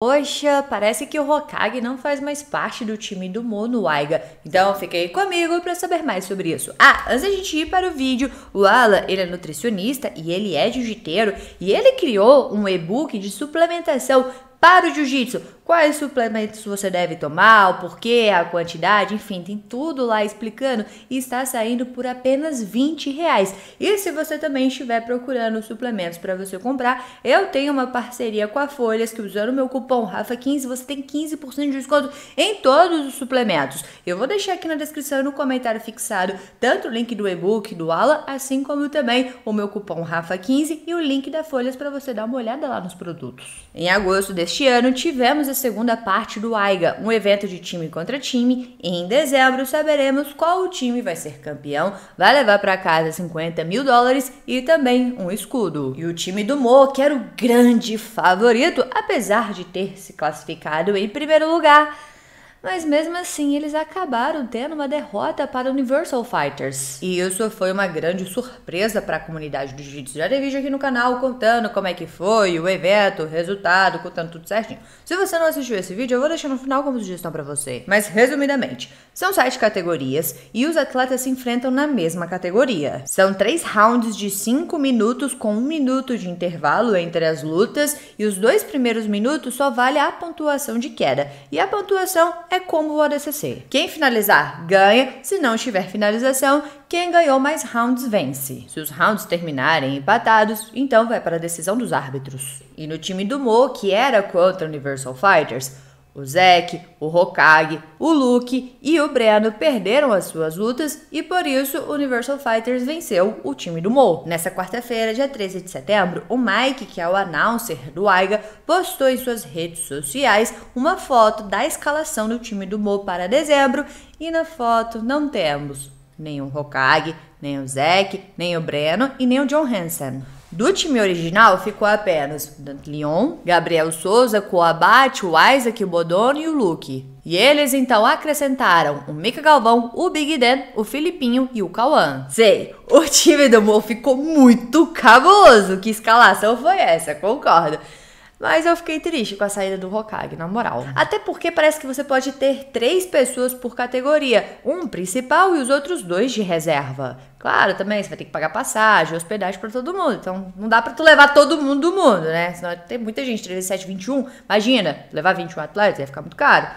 Poxa, parece que o Hokage não faz mais parte do time do Aiga. então fiquei aí comigo para saber mais sobre isso. Ah, antes da gente ir para o vídeo, o Alan, ele é nutricionista e ele é jiu-jiteiro e ele criou um e-book de suplementação para o jiu-jitsu quais suplementos você deve tomar, o porquê, a quantidade, enfim, tem tudo lá explicando e está saindo por apenas 20 reais. E se você também estiver procurando suplementos para você comprar, eu tenho uma parceria com a Folhas que usando o meu cupom RAFA15 você tem 15% de desconto em todos os suplementos. Eu vou deixar aqui na descrição e no comentário fixado tanto o link do e-book do aula, assim como também o meu cupom RAFA15 e o link da Folhas para você dar uma olhada lá nos produtos. Em agosto deste ano tivemos a segunda parte do AIGA, um evento de time contra time, em dezembro saberemos qual o time vai ser campeão, vai levar para casa 50 mil dólares e também um escudo. E o time do Mo, que era o grande favorito, apesar de ter se classificado em primeiro lugar, mas mesmo assim eles acabaram tendo uma derrota para Universal Fighters. E isso foi uma grande surpresa para a comunidade do Jiu-Jitsu. Já tem vídeo aqui no canal contando como é que foi, o evento, o resultado, contando tudo certinho. Se você não assistiu esse vídeo, eu vou deixar no final como sugestão para você. Mas resumidamente, são sete categorias e os atletas se enfrentam na mesma categoria. São três rounds de cinco minutos com um minuto de intervalo entre as lutas e os dois primeiros minutos só vale a pontuação de queda. E a pontuação é como o ADCC. Quem finalizar ganha, se não tiver finalização, quem ganhou mais rounds vence. Se os rounds terminarem empatados, então vai para a decisão dos árbitros. E no time do Mo, que era contra Universal Fighters, o Zack, o Hokage, o Luke e o Breno perderam as suas lutas e por isso Universal Fighters venceu o time do Mo. Nessa quarta-feira, dia 13 de setembro, o Mike, que é o announcer do Aiga, postou em suas redes sociais uma foto da escalação do time do Mo para dezembro e na foto não temos nem o Hokage, nem o Zack, nem o Breno e nem o John Hansen. Do time original ficou apenas Lyon, Gabriel Souza, Coabate, o Isaac, o Bodono e o Luke. E eles então acrescentaram o Mika Galvão, o Big Dan, o Filipinho e o Cauã. Sei, o time do Mo ficou muito cabuloso. Que escalação foi essa? Concordo. Mas eu fiquei triste com a saída do Hokage, na moral. Hum. Até porque parece que você pode ter três pessoas por categoria, um principal e os outros dois de reserva. Claro, também você vai ter que pagar passagem, hospedagem para todo mundo. Então, não dá para tu levar todo mundo do mundo, né? Senão tem muita gente, 37, 21. Imagina, levar 21 atletas ia ficar muito caro.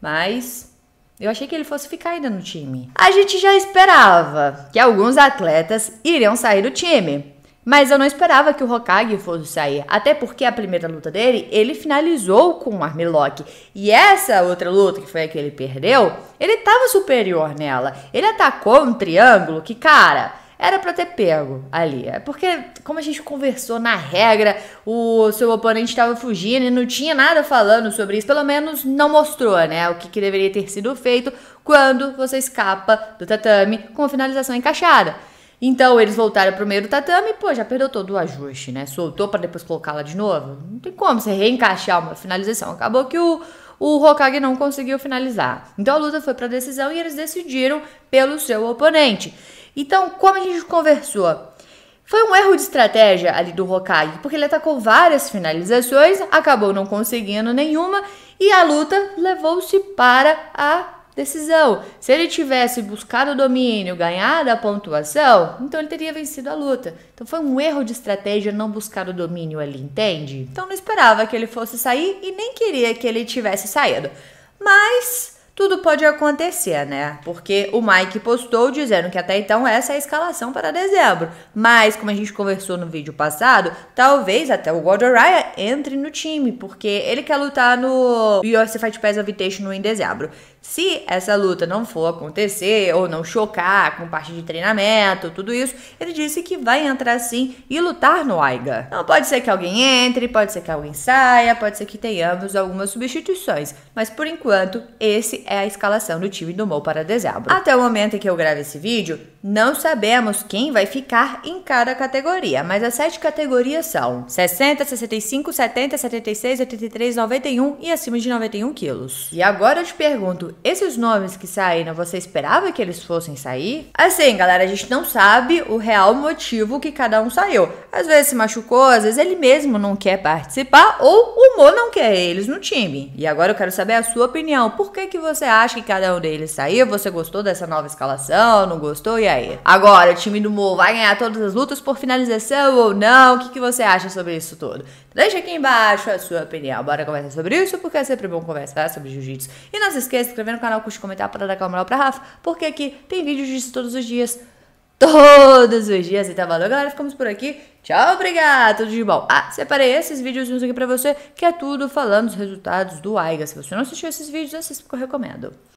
Mas eu achei que ele fosse ficar ainda no time. A gente já esperava que alguns atletas iriam sair do time. Mas eu não esperava que o Hokage fosse sair, até porque a primeira luta dele, ele finalizou com o Armlock. E essa outra luta, que foi a que ele perdeu, ele tava superior nela. Ele atacou um triângulo que, cara, era para ter pego ali. É porque, como a gente conversou na regra, o seu oponente estava fugindo e não tinha nada falando sobre isso, pelo menos não mostrou, né? O que, que deveria ter sido feito quando você escapa do tatame com a finalização encaixada. Então eles voltaram pro primeiro tatame e, pô, já perdeu todo o ajuste, né? Soltou para depois colocá-la de novo. Não tem como você reencaixar uma finalização. Acabou que o, o Hokage não conseguiu finalizar. Então a luta foi para decisão e eles decidiram pelo seu oponente. Então, como a gente conversou, foi um erro de estratégia ali do Hokage, porque ele atacou várias finalizações, acabou não conseguindo nenhuma e a luta levou-se para a decisão. Se ele tivesse buscado o domínio, ganhado a pontuação, então ele teria vencido a luta. Então foi um erro de estratégia não buscar o domínio ali, entende? Então não esperava que ele fosse sair e nem queria que ele tivesse saído. Mas tudo pode acontecer, né? Porque o Mike postou dizendo que até então essa é a escalação para dezembro. Mas, como a gente conversou no vídeo passado, talvez até o Gold Raya entre no time, porque ele quer lutar no UFC Fight Pass Invitation em dezembro. Se essa luta não for acontecer ou não chocar com parte de treinamento, tudo isso, ele disse que vai entrar sim e lutar no Aiga. Não pode ser que alguém entre, pode ser que alguém saia, pode ser que tenhamos algumas substituições, mas por enquanto, esse é a escalação do time do Mou para dezembro. Até o momento em que eu gravo esse vídeo, não sabemos quem vai ficar em cada categoria, mas as sete categorias são 60, 65, 70, 76, 83, 91 e acima de 91 quilos. E agora eu te pergunto, esses nomes que saíram, você esperava que eles fossem sair? Assim, galera, a gente não sabe o real motivo que cada um saiu. Às vezes se machucou, às vezes ele mesmo não quer participar ou o Mo não quer eles no time. E agora eu quero saber a sua opinião. Por que, que você acha que cada um deles saiu? Você gostou dessa nova escalação? Não gostou? E aí? ideia. Agora, o time do Mo vai ganhar todas as lutas por finalização ou não? O que, que você acha sobre isso tudo? Deixa aqui embaixo a sua opinião. Bora conversar sobre isso, porque é sempre bom conversar sobre jiu-jitsu. E não se esqueça de inscrever no canal, curte, comentar para dar aquela moral pra Rafa, porque aqui tem vídeos disso todos os dias. Todos os dias, então valeu galera, ficamos por aqui. Tchau, obrigado, tudo de bom. Ah, separei esses vídeos aqui pra você, que é tudo falando os resultados do AIGA. Se você não assistiu esses vídeos, assista porque eu recomendo.